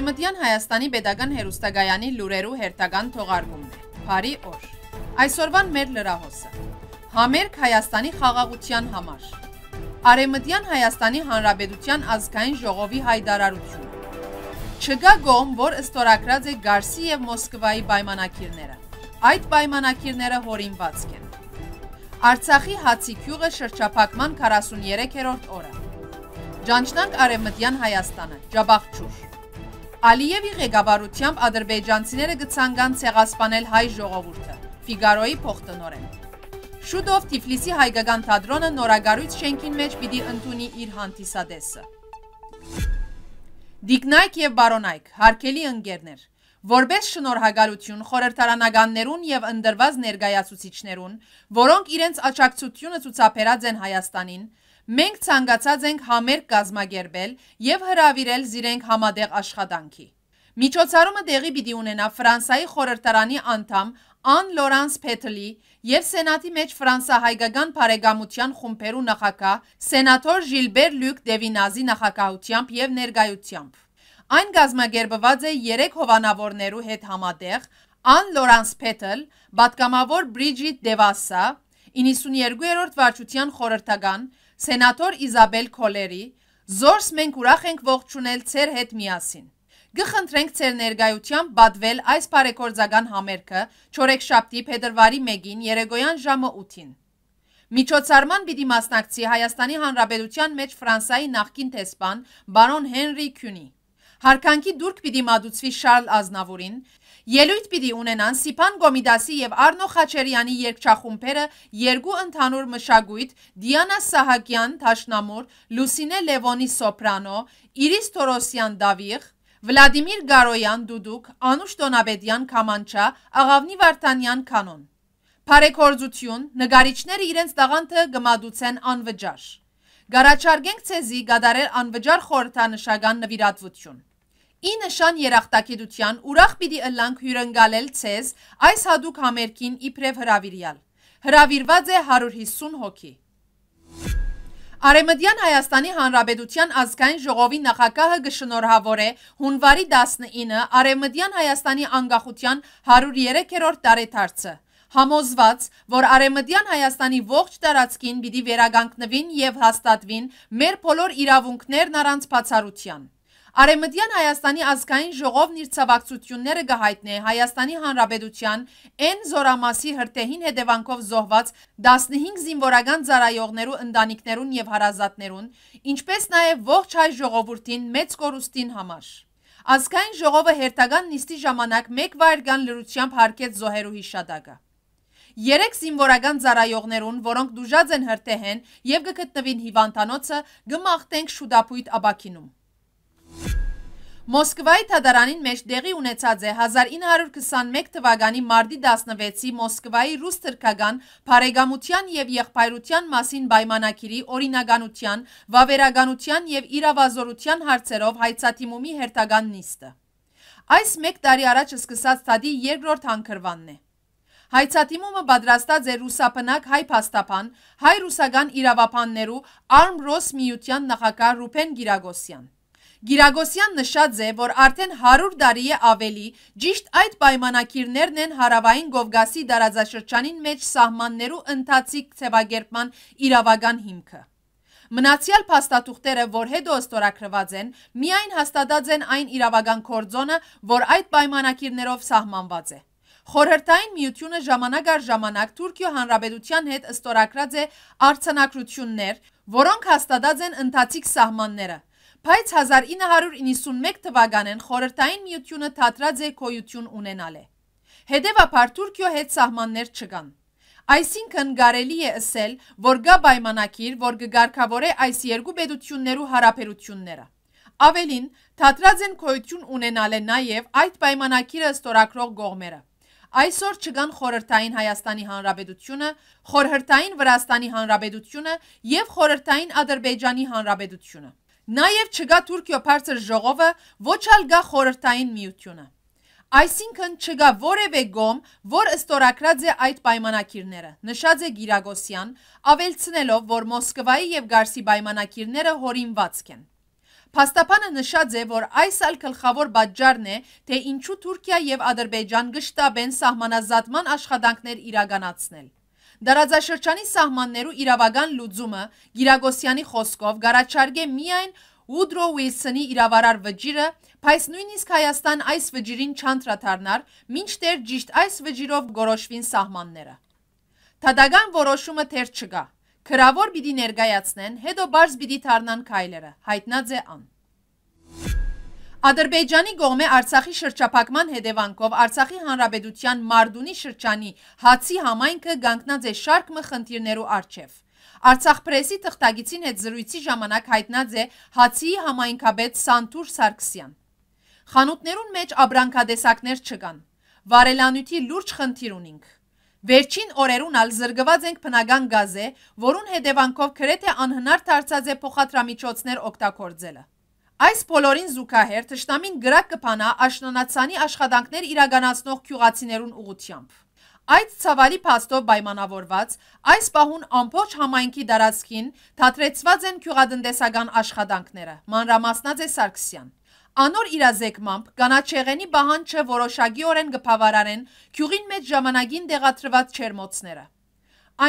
Արեմտյան Հայաստանի Պետական Հերուստագայանի լուրերու հերթական թողարկումն է։ Բարի օր։ Այսօրվան մեր լրահոսը։ Համերգ Հայաստանի խաղաղության համար։ Արեմտյան Հայաստանի Հանրապետության ազգային ժողովի հայտարարություն։ Չկա գոմ, որ ըստորակրած է Գարսի եւ Մոսկվայի պայմանակիրները։ Այդ պայմանակիրները հորինված են։ Արցախի հացի քյուղը շրջափակման 43-րդ օրը։ Ջանջնանք Արևմտյան Հայաստանը, Ջաբախչուր։ Ալիևի ղեկավարությամբ ադրբեջանցիները գցանգան ցեղասպանել հայ ժողովուրդը։ Ֆիգարոյի փոխտնօրեն։ Շուտով Թիֆլիսի հայկական թատրոնը նորագարույց շենքին մեջ պիտի ընդունի իր հանդիսադեսը։ Դիկնայք եւ Բարոնայք, հարգելի ընկերներ, Որպես շնորհակալություն խորհրդարանականներուն եւ ընդրված ներկայացուցիչներուն, որոնք իրենց աճակցությունը ցուցաբերած են Հայաստանին, Մենք ցանկացած ենք համերգ կազմակերպել եւ հրավիրել զիրենք համատեղ աշխատանքի։ Միջոցառումը տեղի պիտի ունենա Ֆրանսայի խորհրդարանի անդամ Ան Լորանս Փեթլի եւ Սենատի մեջ ֆրանսահայկական բարեկամության խումբերու նախակահ սենատոր Ժիլբեր Լյուկ Դևինազի նախակահությամբ եւ ներկայությամբ։ Այն կազմակերպված է 3 հովանավորներու հետ համատեղ Ան Լորանս Փեթլ, պատգամավոր Բրիջիտ Դևասա, 92-րդ վարչության խորհրդական սենատոր Իզաբել Քոլերի, զորս մենք ուրախ ենք ողջունել ձեր հետ միասին։ Գխնդրենք ձեր ներգայությամբ բադվել այս բարեկորձական համերգը չորեքշաբթի փետրվարի 1-ին երեգոյան ժամը 8-ին։ Միջոցառման պիտի մասնակցի Հայաստանի Հանրապետության մեջ Ֆրանսայի նախկին տեսփան բարոն Հենրի Քյունի։ Հարկանքի դուրք պիտի մատուցվի Շարլ Ազնավուրին, Ելույթ պիտի ունենան Սիփան Գոմիդասի եւ Արնո Խաչերյանի երգչախումբերը երկու ընդհանուր մշակույթ՝ Դիանա Սահակյան թաշնամուր, Լուսինե Լևոնի սոպրանո, Իրիս Թորոսյան դավիղ, Վլադիմիր Գարոյան դուդուկ, Անուշ Տոնաբեդյան քամանչա, Աղավնի Վարդանյան կանոն։ Փարեքորձություն, նկարիչները իրենց տաղանդը գմադուցեն անվճար։ Գարաչարգենք ցեզի գադարել անվճար խորհրդանշական նվիրատվություն։ Ի նշան երախտագիտության ուրախ պիտի ըլլանք հյուրընկալել ցեզ այս հadouk համերգին իբրև հրավիրյալ։ Հրավիրված է 150 հոգի։ Արեմդյան Հայաստանի Հանրապետության ազգային ժողովի նախագահը գշնորհավոր է հունվարի 19-ը Արեմդյան Հայաստանի անկախության 103-րդ տարեդարձը։ Համոզված, որ Արեմդյան Հայաստանի ողջ տարածքին պիտի վերագանքնվին եւ հաստատվին մեր բոլոր իրավունքներն առանց բացառության։ Արեմտյան Հայաստանի ազգային ժողովն իր ցավակցությունները գահայտնե Հայաստանի Հանրապետության N զորամասի հրտեհին հետևանքով զոհված 15 զինվորական ծառայողներու ընտանիքներուն եւ հարազատներուն, ինչպես նաեւ ողջ հայ ժողովրդին մեծ կորուստին համար։ Ազգային ժողովը հերթական նիստի ժամանակ մեկ վայրկան լրությամբ հարկեց զոհերու հիշատակը։ Երեք զինվորական ծառայողներուն, որոնք դուժած են հրտեհեն եւ կգտնվին հիվանդանոցը, գմախտենք շուտապույտ աբակինում։ Մոսկվայի թադարանին մեջ դեղի ունեցած է 1921 թվականի մարդի 16-ի Մոսկվայի ռուս թրկագան պարեգամության և եղպայրության մասին բայմանակիրի օրինագանության, վավերագանության և իրավազորության հարցերով հայցատիմումի հերթագան նիստը։ Այս մեկ տարի առաջ սկսած թադի երկրորդ հանքրվանն է։ Հայցատիմումը բադրաստած է ռուսապնակ հայ պաստապան, հայ ռուսական իրավապաններու արմրոս միության նախակար Հուպեն գիրագոսյան։ Գիրագոսյան նշած է, որ արդեն 100 տարի է ավելի, ճիշտ այդ պայմանակիրներն են հարավային Գովգասի դարաձաշրջանին մեջ սահմաններու ընթացիկ ցևագերման իրավական հիմքը։ Մնացյալ փաստաթուղթերը, որ հետո ստորագրված են, միայն հաստատած են այն իրավական կորձոնը, որ այդ պայմանակիրներով սահմանված է։ Խորհրդային միությունը ժամանակ առ ժամանակ Թուրքիո Հանրապետության հետ ստորագրած է արցանակրություններ, որոնք հաստատած են ընթացիկ սահմանները բայց 1991 թվականին խորհրդային միությունը թատրած է կոյություն ունենալ է։ Հետևաբար Թուրքիո հետ սահմաններ չկան։ Այսինքն կարելի է ասել, որ գա պայմանակիր, որ կգարգավորե այս երկու պետություններու հարաբերությունները։ Ավելին, թատրած են քոյություն ունենալ է նաև այդ պայմանակիրը ստորակրող գողմերը։ Այսօր չկան խորհրդային Հայաստանի Հանրապետությունը, խորհրդային Վրաստանի Հանրապետությունը եւ խորհրդային Ադրբեջանի Հանրապետությունը։ Նաև չգա Թուրքիո բարձր ժողովը, ոչ ալ գա խորհրդային միությունը։ Այսինքն չգա որևէ գոմ, որ ըստորակրած է այդ պայմանագիրները։ Նշած է Գիրագոսյան, ավելցնելով, որ Մոսկվայի եւ Գարսի պայմանագիրները հորինվածք են։ Փաստաբանը նշած է, որ այս ալ գլխավոր պատճառն է, թե ինչու Թուրքիա եւ Ադրբեջան գշտաբեն սահմանազատման աշխատանքներ իրականացնել։ Դարաձաշրջանի սահմաններու իրավական լուծումը Գիրագոսյանի խոսքով գարաչարգե միայն Ուդրո Ուիլսոնի իրավարար վճիրը, բայց նույնիսկ Հայաստան այս վճիրին չանտրաթարնար, մինչտեր ճիշտ այս վճիրով գորոշվին սահմանները։ Թադական որոշումը թեր չկա։ Քրավոր պիտի ներկայացնեն, հետո բարձ պիտի թարնան քայլերը։ Հայտնած է ան։ Ադրբեջանի կողմէ Արցախի շրջափակման հետևանքով Արցախի Հանրապետության Մարդունի շրջանի Հացի համայնքը կանգնած է շարք մը խնդիրներու առջև։ Արցախ պրեսի թղթագիտին հետ զրույցի ժամանակ հայտնած է Հացիի համայնքաբեդ Սանտուր Սարգսյան։ Խանութներուն մեջ աբրանքադեսակներ չկան։ Վարելանյութի լուրջ խնդիր ունինք։ Վերջին օրերուն ալ զրգված ենք բնական գազե, որուն հետևանքով գրեթե անհնար դարձած է փոխադրամիջոցներ օգտագործելը։ Այս բոլորին զուգահեռ ճշտամին գրակ կփանա աշնանացանի աշխատանքներ իրականացնող քյուղացիներուն ուղությամբ։ Այդ ցավալի փաստով պայմանավորված, այս պահուն ամբողջ համայնքի դարածքին թատրեցված են քյուղատնտեսական աշխատանքները։ Մանրամասնած է Սարգսյան։ Անոր իրազեկմամբ կանաչեղենի բահանջը որոշակիորեն գփավարարեն քյուղին մեջ ժամանակին դեղատրված չերմոցները։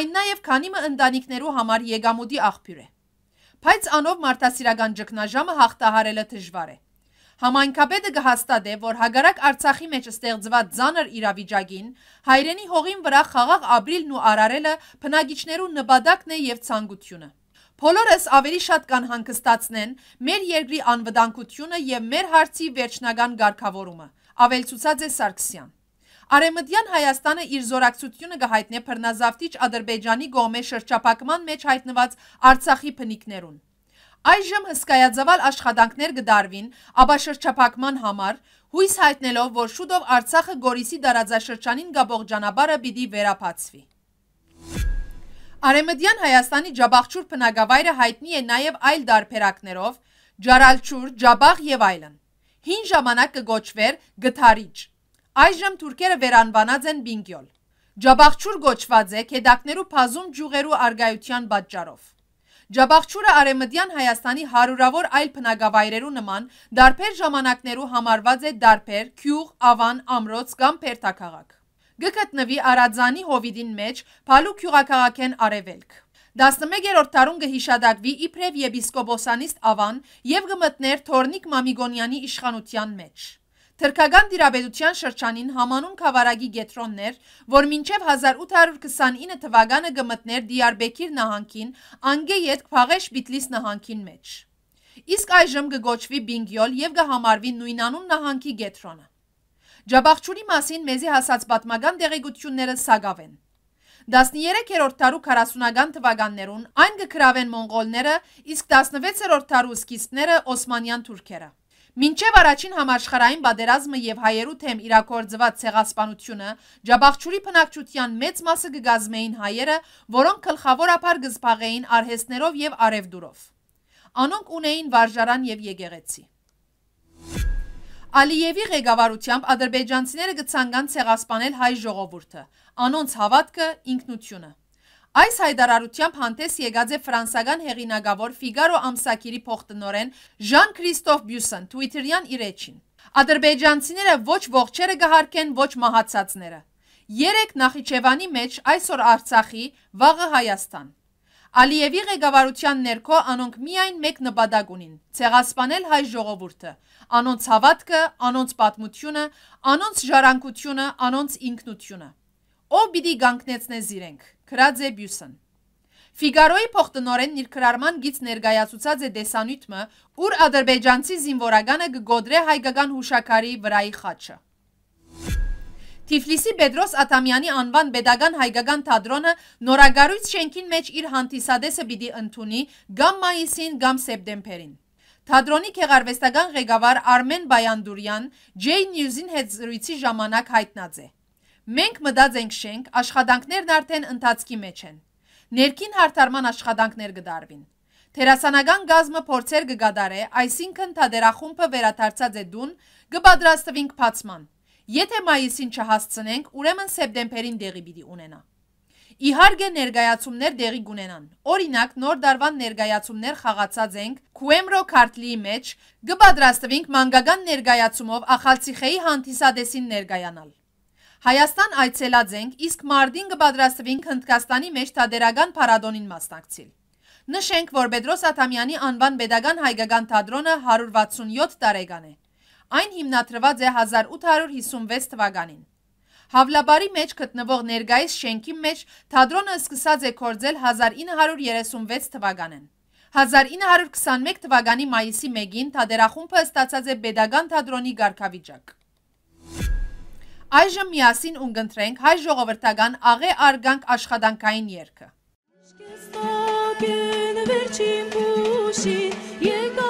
Այն նաև քանիմը ընտանիքներու համար եգամուտի աղբյուր է։ Բայց անով մարդասիրական ճգնաժամը հաղթահարելը դժվար է։ Համայնքապետը կհաստատե, որ հագարակ Արցախի մեջ ստեղծված ցաներ իրավիճակին հայրենի հողին վրա խաղաղ ապրիլն ու արարելը բնակիչներու նպատակն է եւ ցանկությունը։ Բոլորս ավելի շատ կան հանգստացնեն մեր երկրի անվտանգությունը եւ մեր հարցի վերջնական ղեկավարումը։ Ավելցուցած է Սարգսյան։ Արեմտյան Հայաստանը իր զորակցությունը կհայտնե բռնազավթիչ Ադրբեջանի գոմե շրջապակման մեջ հայտնված Արցախի փնիկներուն։ Այժմ հսկայաձավալ աշխատանքներ կդարվին աբաշրջապակման համար, հույս հայտնելով, որ շուտով Արցախը Գորիսի դարաձաշրջանին գաբողջանաբարը պիտի վերապացվի։ Արեմտյան Հայաստանի Ջաբախչուր բնակավայրը հայտնի է նաև այլ դարբերակներով՝ Ջարալչուր, Ջաբախ եւ այլն։ Հին ժամանակ կգոչվեր գթարիչ։ Այժմ թուրքերը վերանվանած են Բինգյոլ։ Ջաբախչուր գոչված է կեդակներու փազում ջուղերու արգայության պատճառով։ Ջաբախչուրը Արեմդյան Հայաստանի հարյուրավոր այլ բնակավայրերու նման դարբեր ժամանակներու համարված է դարբեր, քյուղ, ավան, ամրոց կամ փերթակաղակ։ Գկտնվի Արաձանի հովիդին մեջ Փալու քյուղակաղաքեն արևելք։ 11-րդ տարում կհիշադակվի իբրև եպիսկոպոսանիստ ավան եւ կմտներ Թորնիկ Մամիգոնյանի իշխանության մեջ։ Թրկական դիրաբեդության շրջանին համանուն կավարագի գետրոններ, որ մինչև 1829 թվագանը գմտներ դիարբեքիր նահանքին, անգե ետ կպաղեշ բիտլիս նահանքին մեջ։ Իսկ այժմ գգոչվի բինգյոլ և գհամարվի նույնանուն նահանքի գետրոնը։ Ջաբախչուրի մասին մեզի հասած պատմական դեղեգությունները սագավ են։ 13-րդ տարու 40-ական թվականներուն այն գկրավեն մոնղոլները, իսկ 16-րդ տարու սկիզբները Օսմանյան թուրքերը։ Մինչև առաջին համաշխարային բادرազմը եւ հայերու թեմ իրակորձված ցեղասպանությունը Ջաբախչուրի բնակչության մեծ մասը գգազմեին հայերը, որոնք գլխավորապար գզբաղեին արհեստներով եւ արևդուրով։ Անոնք ունեին վարժարան եւ եկեղեցի։ Ալիևի ղեկավարությամբ ադրբեջանցիները գցանգան ցեղասպանել հայ ժողովուրդը, անոնց հավատքը, ինքնությունը։ Այս հայտարարությամբ հանդես եկած է ֆրանսական հեղինակավոր Ֆիգարո ամսակիրի փոխտնօրեն Ժան Քրիստոֆ Բյուսեն Twitter-յան իր էջին։ Ադրբեջանցիները ոչ ողջերը կհարկեն, ոչ մահացածները։ Երեք Նախիջևանի մեջ այսօր Արցախի, վաղը Հայաստան։ Ալիևի ղեկավարության ներքո անոնք միայն մեկ նպատակ ունին՝ ցեղասպանել հայ ժողովուրդը, անոնց հավատքը, անոնց պատմությունը, անոնց ժառանգությունը, անոնց ինքնությունը։ Ո՞վ պիտի կանգնեցնե զիրենք։ Գրած է բյուսն։ Ֆիգարոյի փոխտնօրենն իր քրարման գից ներկայացուցած է դեսանյութը, ուր ադրբեջանցի զինվորականը կգոդրե հայկական հուշակարի վրայի խաչը։ Թիֆլիսի Պետրոս Աթամյանի անվան Պետական հայկական թատրոնը նորագարույց շենքին մեջ իր հանդիսադեսը պիտի ընդունի կամ մայիսին կամ սեպտեմբերին։ Թադրոնի քեղարվեստական ղեկավար Արմեն Բայանդուրյան J News-ին հետ զրույցի ժամանակ հայտնած է։ Մենք մտածենք շենք, աշխատանքներն արդեն ընթացքի մեջ են։ Ներքին հարթարման աշխատանքներ կդարվին։ Թերասանական գազմը փորձեր կգադարե, այսինքն թադերախումբը վերաթարցած է դուն, կպատրաստվինք փացման։ Եթե մայիսին չհասցնենք, ուրեմն սեպտեմբերին դեղի պիտի ունենա։ Իհարկե ներգայացումներ դեղի գունենան։ Օրինակ, նոր դարվան ներգայացումներ խաղացած ենք Քուեմրո քարտլիի մեջ, գպատրաստվինք մանկական ներգայացումով Ախալցիխեի հանդիսադեսին ներգայանալ։ Հայաստան այցելած ենք, իսկ մարդին կպատրաստվինք Հնդկաստանի մեջ թադերական պարադոնին մասնակցիլ։ Նշենք, որ բեդրոս աթամյանի անվան բեդագան հայգական թադրոնը 167 տարեգան է։ Այն հիմնատրված է 1856 թվականին։ Հավլաբարի մեջ կտնվող ներգայիս շենքի մեջ թադրոնը սկսած է կործել 1936 թվականեն։ 1921 թվականի մայիսի 1-ին թադերախումբը ստացած է բեդագան թադրոնի գարկավիճակ։ Այժմ միասին ունգընտրենք հայ ժողովրդական աղե արգանք աշխատանքային երկը։ Սկսվա բեն վերջին բուշի եկա